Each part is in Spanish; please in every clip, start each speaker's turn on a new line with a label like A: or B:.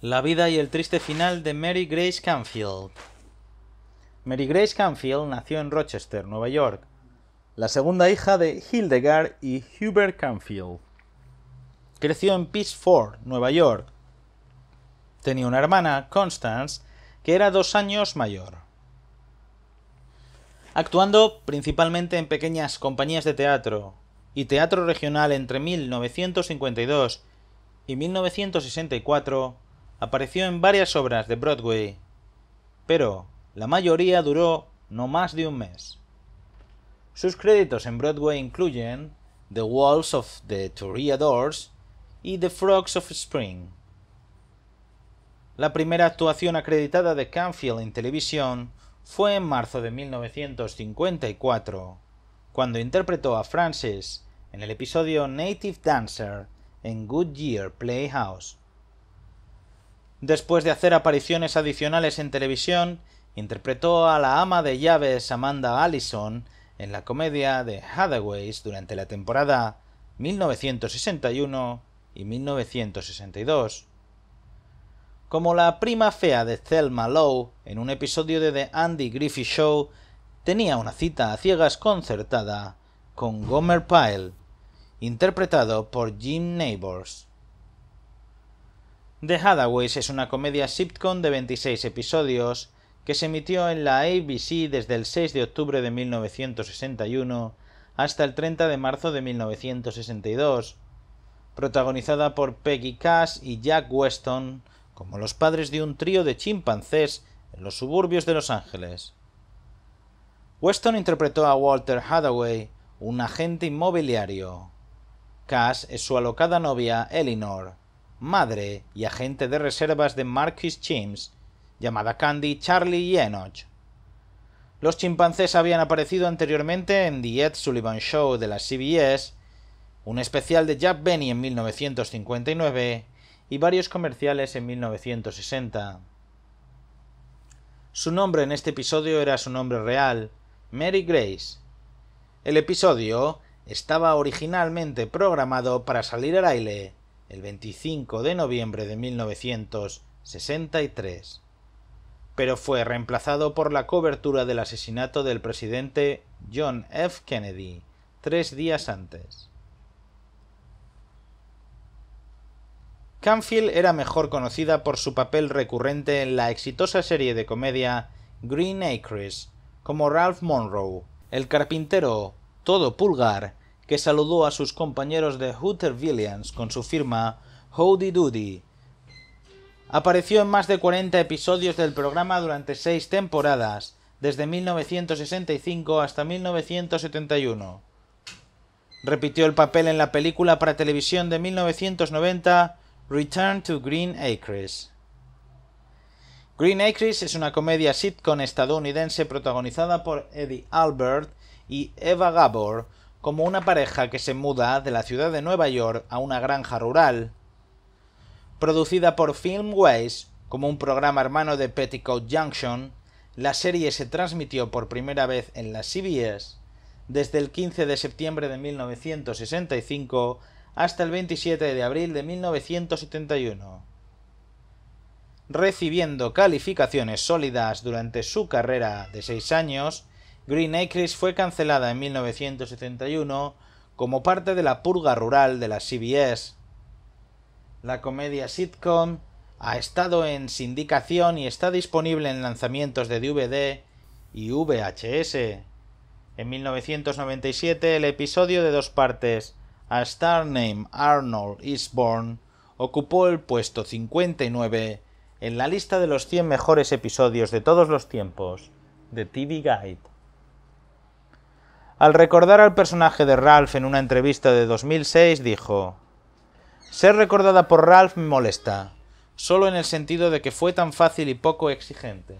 A: La vida y el triste final de Mary Grace Canfield. Mary Grace Canfield nació en Rochester, Nueva York, la segunda hija de Hildegard y Hubert Canfield. Creció en Pittsford, Nueva York. Tenía una hermana, Constance, que era dos años mayor. Actuando principalmente en pequeñas compañías de teatro y teatro regional entre 1952 y 1964, apareció en varias obras de Broadway, pero la mayoría duró no más de un mes. Sus créditos en Broadway incluyen The Walls of the Toreadors y The Frogs of Spring. La primera actuación acreditada de Canfield en televisión fue en marzo de 1954, cuando interpretó a Francis en el episodio Native Dancer en Goodyear Playhouse. Después de hacer apariciones adicionales en televisión, interpretó a la ama de llaves Amanda Allison en la comedia de Hathaways durante la temporada 1961 y 1962. Como la prima fea de Thelma Lowe en un episodio de The Andy Griffith Show, tenía una cita a ciegas concertada con Gomer Pyle, interpretado por Jim Neighbors. The Hathaways es una comedia sitcom de 26 episodios que se emitió en la ABC desde el 6 de octubre de 1961 hasta el 30 de marzo de 1962, protagonizada por Peggy Cass y Jack Weston como los padres de un trío de chimpancés en los suburbios de Los Ángeles. Weston interpretó a Walter Hathaway, un agente inmobiliario. Cass es su alocada novia, Eleanor madre y agente de reservas de Marquis Chimps, llamada Candy, Charlie y Enoch. Los chimpancés habían aparecido anteriormente en The Ed Sullivan Show de la CBS, un especial de Jack Benny en 1959 y varios comerciales en 1960. Su nombre en este episodio era su nombre real, Mary Grace. El episodio estaba originalmente programado para salir al aire el 25 de noviembre de 1963, pero fue reemplazado por la cobertura del asesinato del presidente John F. Kennedy tres días antes. Canfield era mejor conocida por su papel recurrente en la exitosa serie de comedia Green Acres, como Ralph Monroe, el carpintero todo pulgar que saludó a sus compañeros de Hooter con su firma Howdy Doody. Apareció en más de 40 episodios del programa durante seis temporadas, desde 1965 hasta 1971. Repitió el papel en la película para televisión de 1990 Return to Green Acres. Green Acres es una comedia sitcom estadounidense protagonizada por Eddie Albert y Eva Gabor, como una pareja que se muda de la ciudad de Nueva York a una granja rural. Producida por Filmways como un programa hermano de Petticoat Junction, la serie se transmitió por primera vez en las CBS desde el 15 de septiembre de 1965 hasta el 27 de abril de 1971, recibiendo calificaciones sólidas durante su carrera de seis años Green Acres fue cancelada en 1971 como parte de la purga rural de la CBS. La comedia sitcom ha estado en sindicación y está disponible en lanzamientos de DVD y VHS. En 1997 el episodio de dos partes A Star Named Arnold Eastbourne ocupó el puesto 59 en la lista de los 100 mejores episodios de todos los tiempos de TV Guide. Al recordar al personaje de Ralph en una entrevista de 2006, dijo, Ser recordada por Ralph me molesta, solo en el sentido de que fue tan fácil y poco exigente.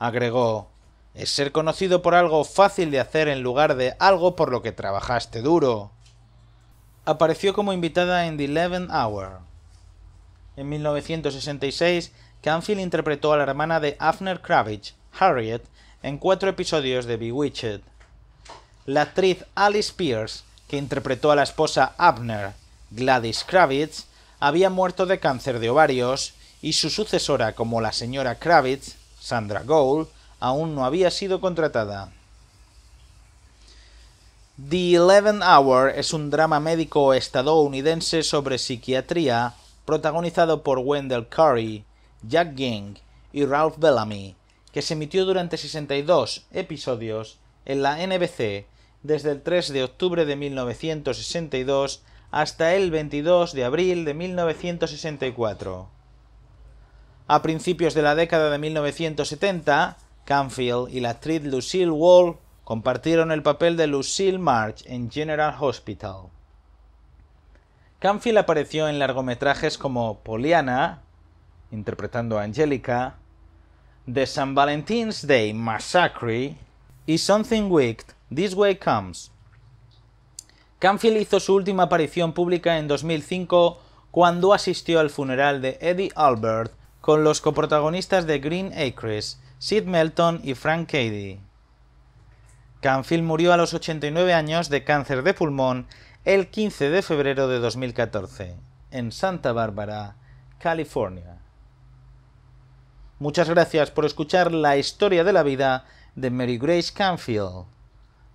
A: Agregó, es ser conocido por algo fácil de hacer en lugar de algo por lo que trabajaste duro. Apareció como invitada en The Eleven Hour. En 1966, Canfield interpretó a la hermana de Afner Kravitz, Harriet, en cuatro episodios de Bewitched la actriz Alice Pierce, que interpretó a la esposa Abner, Gladys Kravitz, había muerto de cáncer de ovarios y su sucesora como la señora Kravitz, Sandra Gould, aún no había sido contratada. The Eleven Hour es un drama médico estadounidense sobre psiquiatría protagonizado por Wendell Curry, Jack Ging y Ralph Bellamy, que se emitió durante 62 episodios en la NBC desde el 3 de octubre de 1962 hasta el 22 de abril de 1964. A principios de la década de 1970, Canfield y la actriz Lucille Wall compartieron el papel de Lucille March en General Hospital. Canfield apareció en largometrajes como Poliana, interpretando a Angélica, The St. Valentine's Day Massacre y Something Wicked, This Way Comes. Canfield hizo su última aparición pública en 2005 cuando asistió al funeral de Eddie Albert con los coprotagonistas de Green Acres, Sid Melton y Frank Cady. Canfield murió a los 89 años de cáncer de pulmón el 15 de febrero de 2014, en Santa Bárbara, California. Muchas gracias por escuchar la historia de la vida de Mary Grace Canfield.